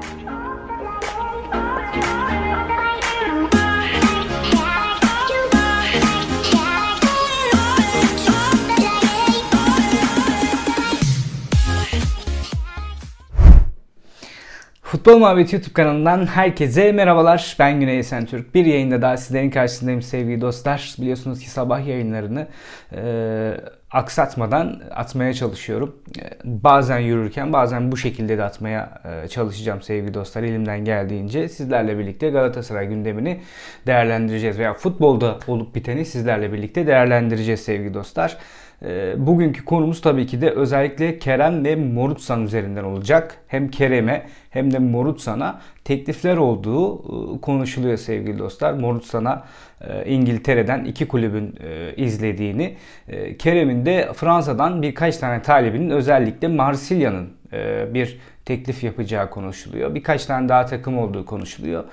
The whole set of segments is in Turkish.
Try. Futbol Muhabbeti YouTube kanalından herkese merhabalar. Ben Güney Türk Bir yayında daha sizlerin karşısındayım sevgili dostlar. Biliyorsunuz ki sabah yayınlarını e, aksatmadan atmaya çalışıyorum. E, bazen yürürken bazen bu şekilde de atmaya e, çalışacağım sevgili dostlar elimden geldiğince. Sizlerle birlikte Galatasaray gündemini değerlendireceğiz veya futbolda olup biteni sizlerle birlikte değerlendireceğiz sevgili dostlar. Ee, bugünkü konumuz tabii ki de özellikle Kerem ve Morutsan üzerinden olacak. Hem Kerem'e hem de Morutsan'a teklifler olduğu e, konuşuluyor sevgili dostlar. Morutsan'a e, İngiltere'den iki kulübün e, izlediğini, Kerem'in de Fransa'dan birkaç tane talebinin özellikle Marsilya'nın bir teklif yapacağı konuşuluyor. Birkaç tane daha takım olduğu konuşuluyor.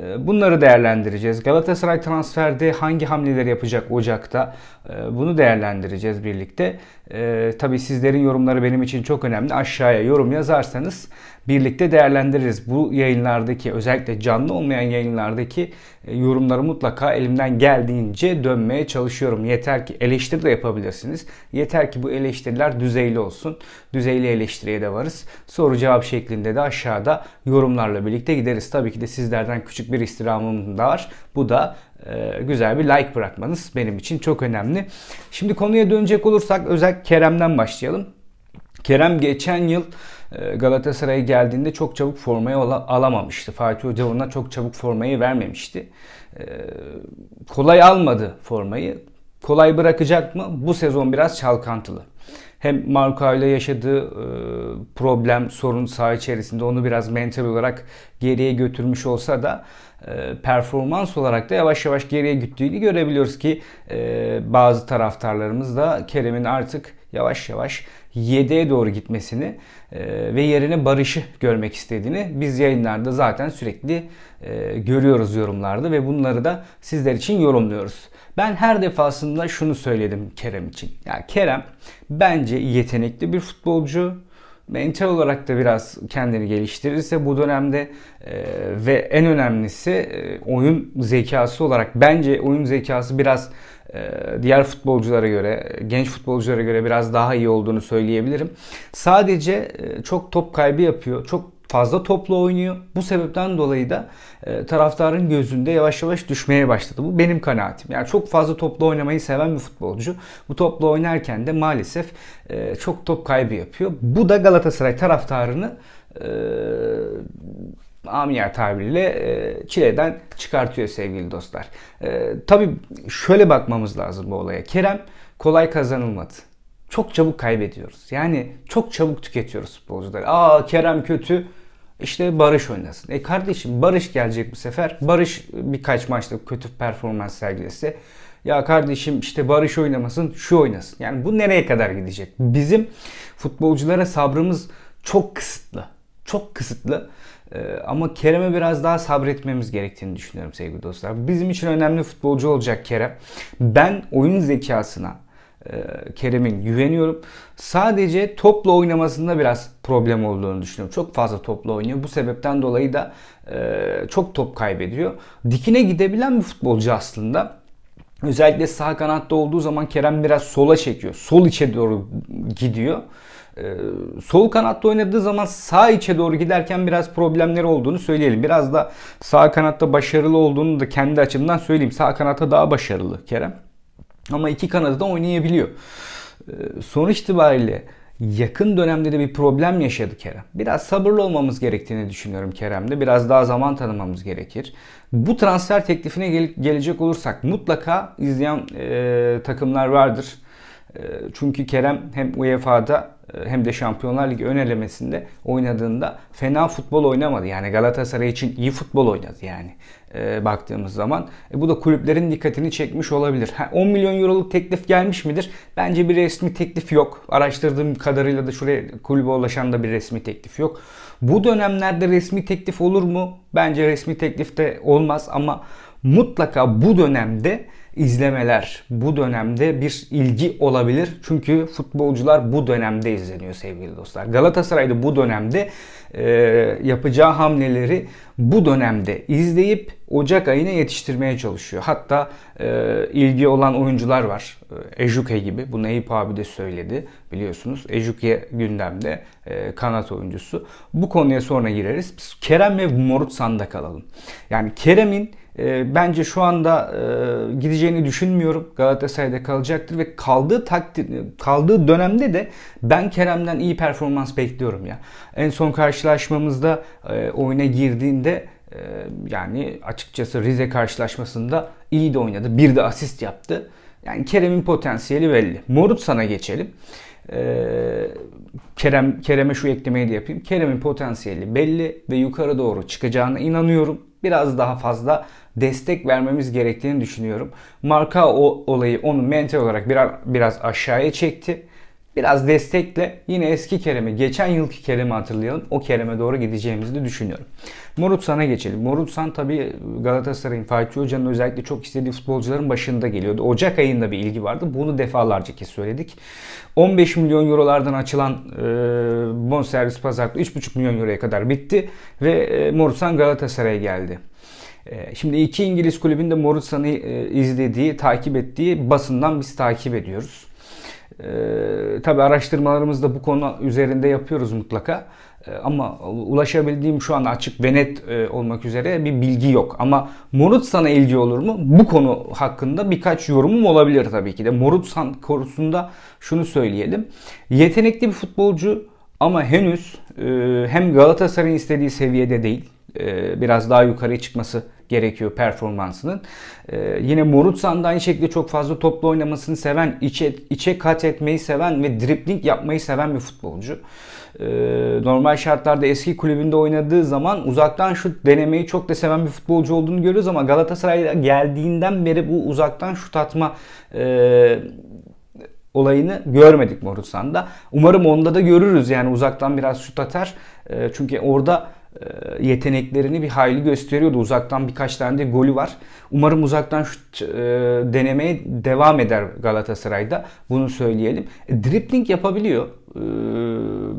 Ee, bunları değerlendireceğiz. Galatasaray transferde hangi hamleler yapacak Ocak'ta ee, bunu değerlendireceğiz birlikte. Ee, tabii sizlerin yorumları benim için çok önemli. Aşağıya yorum yazarsanız birlikte değerlendiririz. Bu yayınlardaki özellikle canlı olmayan yayınlardaki e, yorumları mutlaka elimden geldiğince dönmeye çalışıyorum. Yeter ki eleştiri de yapabilirsiniz. Yeter ki bu eleştiriler düzeyli olsun. Düzeyli eleştiriye de varız. Soru cevap cevap şeklinde de aşağıda yorumlarla birlikte gideriz. Tabii ki de sizlerden küçük bir istirhamım da var. Bu da e, güzel bir like bırakmanız benim için çok önemli. Şimdi konuya dönecek olursak özel Kerem'den başlayalım. Kerem geçen yıl e, Galatasaray'a geldiğinde çok çabuk formayı alamamıştı. Fatih Hoca ona çok çabuk formayı vermemişti. E, kolay almadı formayı kolay bırakacak mı? Bu sezon biraz çalkantılı. Hem Marco ile yaşadığı e, problem, sorun saha içerisinde onu biraz mental olarak geriye götürmüş olsa da e, performans olarak da yavaş yavaş geriye gittiğini görebiliyoruz ki e, bazı taraftarlarımız da Kerem'in artık yavaş yavaş 7'ye doğru gitmesini e, ve yerine Barış'ı görmek istediğini biz yayınlarda zaten sürekli e, görüyoruz yorumlarda ve bunları da sizler için yorumluyoruz. Ben her defasında şunu söyledim Kerem için. Ya yani Kerem bence yetenekli bir futbolcu. Mental olarak da biraz kendini geliştirirse bu dönemde e, ve en önemlisi e, oyun zekası olarak bence oyun zekası biraz ee, diğer futbolculara göre, genç futbolculara göre biraz daha iyi olduğunu söyleyebilirim. Sadece e, çok top kaybı yapıyor. Çok fazla topla oynuyor. Bu sebepten dolayı da e, taraftarın gözünde yavaş yavaş düşmeye başladı. Bu benim kanaatim. Yani çok fazla topla oynamayı seven bir futbolcu. Bu topla oynarken de maalesef e, çok top kaybı yapıyor. Bu da Galatasaray taraftarını amiyar tabirle e, çileden çıkartıyor sevgili dostlar. E, tabii şöyle bakmamız lazım bu olaya. Kerem kolay kazanılmadı. Çok çabuk kaybediyoruz. Yani çok çabuk tüketiyoruz futbolcuları. Aa Kerem kötü. İşte Barış oynasın. E kardeşim Barış gelecek bu sefer. Barış birkaç maçta kötü performans sergilese. Ya kardeşim işte Barış oynamasın, şu oynasın. Yani bu nereye kadar gidecek? Bizim futbolculara sabrımız çok kısıtlı. Çok kısıtlı. Ee, ama Kerem'e biraz daha sabretmemiz gerektiğini düşünüyorum sevgili dostlar. Bizim için önemli futbolcu olacak Kerem. Ben oyun zekasına e, Kerem'in güveniyorum. Sadece topla oynamasında biraz problem olduğunu düşünüyorum. Çok fazla topla oynuyor. Bu sebepten dolayı da e, çok top kaybediyor. Dikine gidebilen bir futbolcu aslında. Özellikle sağ kanatta olduğu zaman Kerem biraz sola çekiyor. Sol içe doğru gidiyor. E, sol kanatta oynadığı zaman sağ içe doğru giderken biraz problemleri olduğunu söyleyelim. Biraz da sağ kanatta başarılı olduğunu da kendi açımdan söyleyeyim. Sağ kanatta daha başarılı Kerem. Ama iki kanadı da oynayabiliyor. E, sonuç itibariyle yakın dönemde de bir problem yaşadı Kerem. Biraz sabırlı olmamız gerektiğini düşünüyorum Kerem'de. Biraz daha zaman tanımamız gerekir. Bu transfer teklifine gel- gelecek olursak mutlaka izleyen e, takımlar vardır. E, çünkü Kerem hem UEFA'da e, hem de Şampiyonlar Ligi ön elemesinde oynadığında fena futbol oynamadı. Yani Galatasaray için iyi futbol oynadı yani e, baktığımız zaman. E, bu da kulüplerin dikkatini çekmiş olabilir. Ha, 10 milyon euroluk teklif gelmiş midir? Bence bir resmi teklif yok. Araştırdığım kadarıyla da şuraya kulübe ulaşan da bir resmi teklif yok. Bu dönemlerde resmi teklif olur mu? Bence resmi teklif de olmaz ama mutlaka bu dönemde izlemeler bu dönemde bir ilgi olabilir. Çünkü futbolcular bu dönemde izleniyor sevgili dostlar. Galatasaray'da bu dönemde e, yapacağı hamleleri bu dönemde izleyip Ocak ayına yetiştirmeye çalışıyor. Hatta e, ilgi olan oyuncular var. E, Ejuke gibi. Bu Eyüp abi de söyledi biliyorsunuz. Ejuke gündemde e, kanat oyuncusu. Bu konuya sonra gireriz. Biz Kerem ve Morutsan'da kalalım. Yani Kerem'in ee, bence şu anda e, gideceğini düşünmüyorum. Galatasaray'da kalacaktır ve kaldığı takdir, kaldığı dönemde de ben Kerem'den iyi performans bekliyorum ya. En son karşılaşmamızda e, oyuna girdiğinde e, yani açıkçası Rize karşılaşmasında iyi de oynadı. Bir de asist yaptı. Yani Kerem'in potansiyeli belli. Morut sana geçelim. Ee, Kerem Kerem'e şu eklemeyi de yapayım. Kerem'in potansiyeli belli ve yukarı doğru çıkacağına inanıyorum biraz daha fazla destek vermemiz gerektiğini düşünüyorum. Marka o olayı onu mental olarak biraz, biraz aşağıya çekti. Biraz destekle yine eski Kerem'e, geçen yılki Kerem'i hatırlayalım. O Kerem'e doğru gideceğimizi de düşünüyorum. Morutsan'a geçelim. Morutsan tabii Galatasaray'ın Fatih Hoca'nın özellikle çok istediği futbolcuların başında geliyordu. Ocak ayında bir ilgi vardı. Bunu defalarca kez söyledik. 15 milyon eurolardan açılan e, bonservis pazarlığı 3,5 milyon euroya kadar bitti. Ve e, Morutsan Galatasaray'a geldi. E, şimdi iki İngiliz kulübünde Morutsan'ı e, izlediği, takip ettiği basından biz takip ediyoruz. Ee, tabii araştırmalarımızı da bu konu üzerinde yapıyoruz mutlaka. Ee, ama ulaşabildiğim şu an açık ve net e, olmak üzere bir bilgi yok. Ama Morutsan'a ilgi olur mu? Bu konu hakkında birkaç yorumum olabilir tabii ki de. Morutsan konusunda şunu söyleyelim. Yetenekli bir futbolcu ama henüz e, hem Galatasaray'ın istediği seviyede değil. E, biraz daha yukarıya çıkması gerekiyor performansının. Ee, yine Morutsan da aynı şekilde çok fazla toplu oynamasını seven, içe, içe kat etmeyi seven ve dripling yapmayı seven bir futbolcu. Ee, normal şartlarda eski kulübünde oynadığı zaman uzaktan şut denemeyi çok da seven bir futbolcu olduğunu görüyoruz ama Galatasaray'a geldiğinden beri bu uzaktan şut atma e, olayını görmedik Morutsan'da. Umarım onda da görürüz yani uzaktan biraz şut atar. E, çünkü orada e, yeteneklerini bir hayli gösteriyordu. Uzaktan birkaç tane de golü var. Umarım uzaktan şu e, denemeye devam eder Galatasaray'da. Bunu söyleyelim. E, dribbling yapabiliyor. E,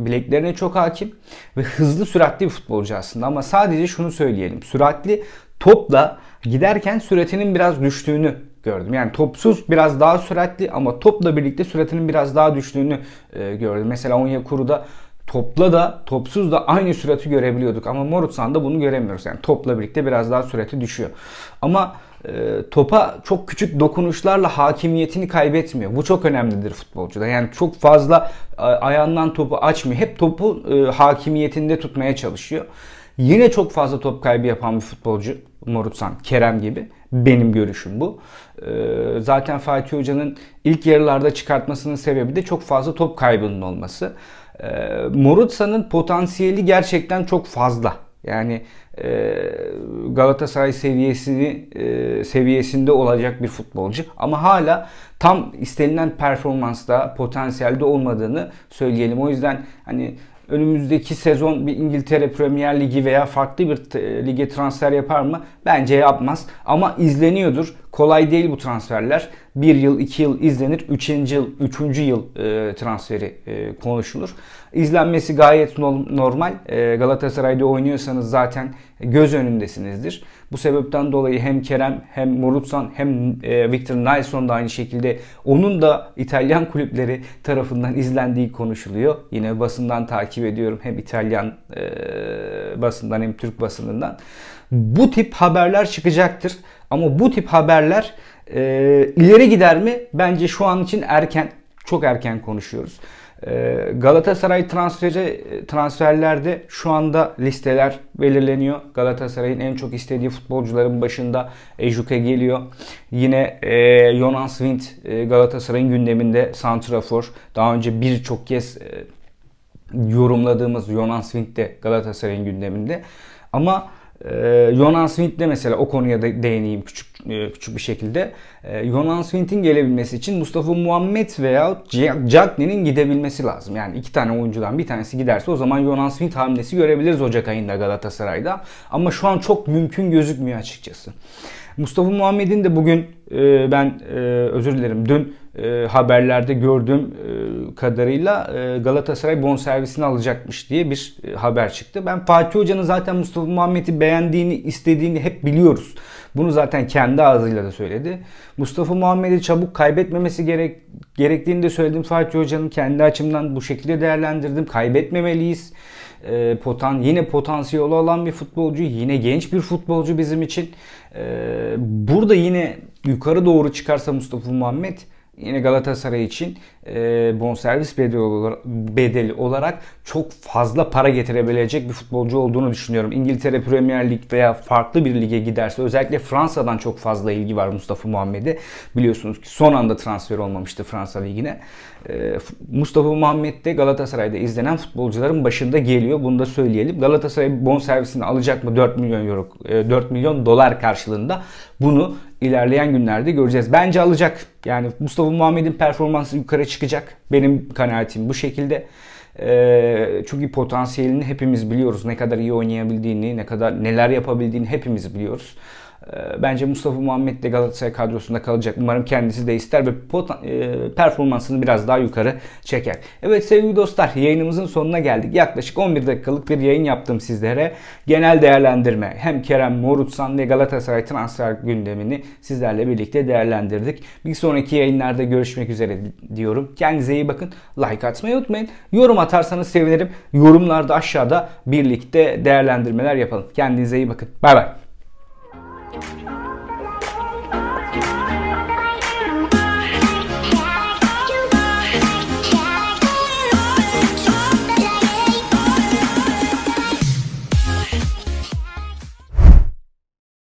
bileklerine çok hakim ve hızlı süratli bir futbolcu aslında ama sadece şunu söyleyelim. Süratli topla giderken süratinin biraz düştüğünü gördüm. Yani topsuz biraz daha süratli ama topla birlikte süratinin biraz daha düştüğünü e, gördüm. Mesela Onyekuru'da topla da topsuz da aynı sürati görebiliyorduk. Ama Morutsan'da bunu göremiyoruz. Yani topla birlikte biraz daha sürati düşüyor. Ama e, topa çok küçük dokunuşlarla hakimiyetini kaybetmiyor. Bu çok önemlidir futbolcuda. Yani çok fazla e, ayağından topu açmıyor. Hep topu e, hakimiyetinde tutmaya çalışıyor. Yine çok fazla top kaybı yapan bir futbolcu Morutsan, Kerem gibi. Benim görüşüm bu. E, zaten Fatih Hoca'nın ilk yarılarda çıkartmasının sebebi de çok fazla top kaybının olması. E, Morutsa'nın potansiyeli gerçekten çok fazla. Yani e, Galatasaray seviyesini e, seviyesinde olacak bir futbolcu ama hala tam istenilen performansta potansiyelde olmadığını söyleyelim. O yüzden hani önümüzdeki sezon bir İngiltere Premier Ligi veya farklı bir e, lige transfer yapar mı? Bence yapmaz ama izleniyordur. Kolay değil bu transferler. Bir yıl, iki yıl izlenir. Üçüncü yıl, 3. yıl e, transferi e, konuşulur. İzlenmesi gayet normal. E, Galatasaray'da oynuyorsanız zaten göz önündesinizdir. Bu sebepten dolayı hem Kerem hem Morutsan hem e, Victor Nilsson da aynı şekilde onun da İtalyan kulüpleri tarafından izlendiği konuşuluyor. Yine basından takip ediyorum hem İtalyan e, basından hem Türk basınından bu tip haberler çıkacaktır. Ama bu tip haberler e, ileri gider mi? Bence şu an için erken, çok erken konuşuyoruz. E, Galatasaray transferi transferlerde şu anda listeler belirleniyor. Galatasaray'ın en çok istediği futbolcuların başında Ejuke geliyor. Yine e, Jonan Svint e, Galatasaray'ın gündeminde santrafor. Daha önce birçok kez e, yorumladığımız Jonas Swint de Galatasaray'ın gündeminde. Ama ee, Jonan Swint'le mesela o konuya da değineyim küçük e, küçük bir şekilde. Ee, Jonan Swint'in gelebilmesi için Mustafa Muhammed veya Cagney'in gidebilmesi lazım. Yani iki tane oyuncudan bir tanesi giderse o zaman Jonan Swint hamlesi görebiliriz Ocak ayında Galatasaray'da. Ama şu an çok mümkün gözükmüyor açıkçası. Mustafa Muhammed'in de bugün e, ben e, özür dilerim dün e, haberlerde gördüğüm e, kadarıyla e, Galatasaray bonservisini alacakmış diye bir e, haber çıktı. Ben Fatih Hoca'nın zaten Mustafa Muhammed'i beğendiğini, istediğini hep biliyoruz. Bunu zaten kendi ağzıyla da söyledi. Mustafa Muhammed'i çabuk kaybetmemesi gerek, gerektiğini de söyledim Fatih Hoca'nın. Kendi açımdan bu şekilde değerlendirdim. Kaybetmemeliyiz. E, potan Yine potansiyeli olan bir futbolcu, yine genç bir futbolcu bizim için. E, burada yine yukarı doğru çıkarsa Mustafa Muhammed yine Galatasaray için e, bonservis bedeli olarak, bedeli olarak çok fazla para getirebilecek bir futbolcu olduğunu düşünüyorum. İngiltere Premier Lig veya farklı bir lige giderse özellikle Fransa'dan çok fazla ilgi var Mustafa Muhammed'e. Biliyorsunuz ki son anda transfer olmamıştı Fransa Ligi'ne. E, Mustafa Muhammed de Galatasaray'da izlenen futbolcuların başında geliyor. Bunu da söyleyelim. Galatasaray bonservisini alacak mı 4 milyon euro 4 e, milyon dolar karşılığında bunu ilerleyen günlerde göreceğiz. Bence alacak. Yani Mustafa Muhammed'in performansı yukarı çıkacak. Benim kanaatim bu şekilde. Ee, çünkü potansiyelini hepimiz biliyoruz. Ne kadar iyi oynayabildiğini, ne kadar neler yapabildiğini hepimiz biliyoruz. Ee, bence Mustafa Muhammed de Galatasaray kadrosunda kalacak. Umarım kendisi de ister ve e, performansını biraz daha yukarı çeker. Evet sevgili dostlar yayınımızın sonuna geldik. Yaklaşık 11 dakikalık bir yayın yaptım sizlere. Genel değerlendirme hem Kerem Morutsan ve Galatasaray transfer gündemini sizlerle birlikte değerlendirdik. Bir sonraki yayınlarda görüşmek üzere diyorum. Kendinize iyi bakın. Like atmayı unutmayın. Yorum atarsanız sevinirim. Yorumlarda aşağıda birlikte değerlendirmeler yapalım. Kendinize iyi bakın. Bay bay.